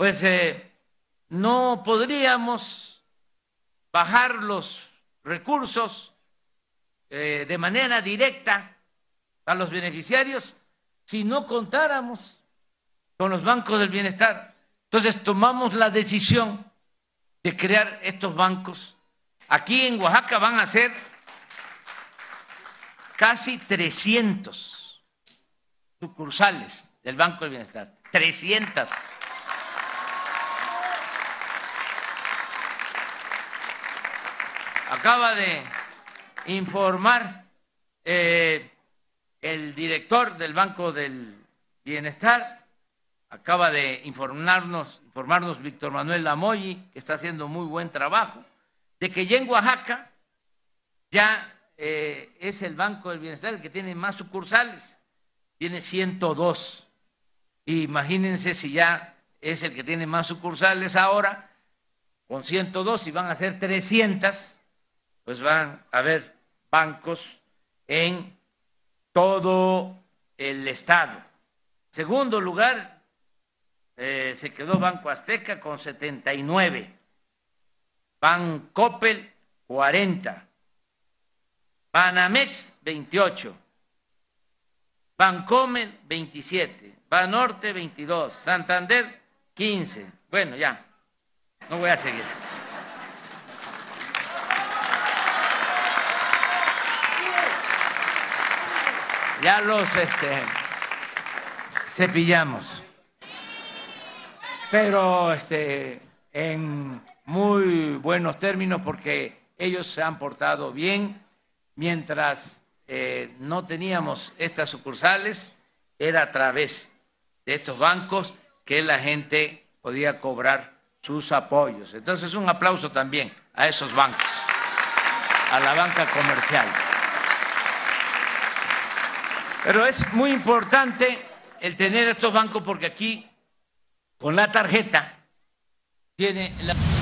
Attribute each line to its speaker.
Speaker 1: pues eh, no podríamos bajar los recursos eh, de manera directa a los beneficiarios si no contáramos con los bancos del bienestar. Entonces tomamos la decisión de crear estos bancos. Aquí en Oaxaca van a ser casi 300 sucursales del Banco del Bienestar. 300. acaba de informar eh, el director del Banco del Bienestar, acaba de informarnos, informarnos Víctor Manuel Lamoy, que está haciendo muy buen trabajo, de que ya en Oaxaca ya eh, es el Banco del Bienestar el que tiene más sucursales, tiene 102. Imagínense si ya es el que tiene más sucursales ahora, con 102 y van a ser 300 pues van a haber bancos en todo el estado. Segundo lugar, eh, se quedó Banco Azteca con 79, Bancopel 40, Banamex 28, Bancomer 27, Banorte 22, Santander 15. Bueno, ya, no voy a seguir. ya los este, cepillamos. Pero este, en muy buenos términos porque ellos se han portado bien. Mientras eh, no teníamos estas sucursales, era a través de estos bancos que la gente podía cobrar sus apoyos. Entonces, un aplauso también a esos bancos, a la banca comercial. Pero es muy importante el tener estos bancos porque aquí, con la tarjeta, tiene la...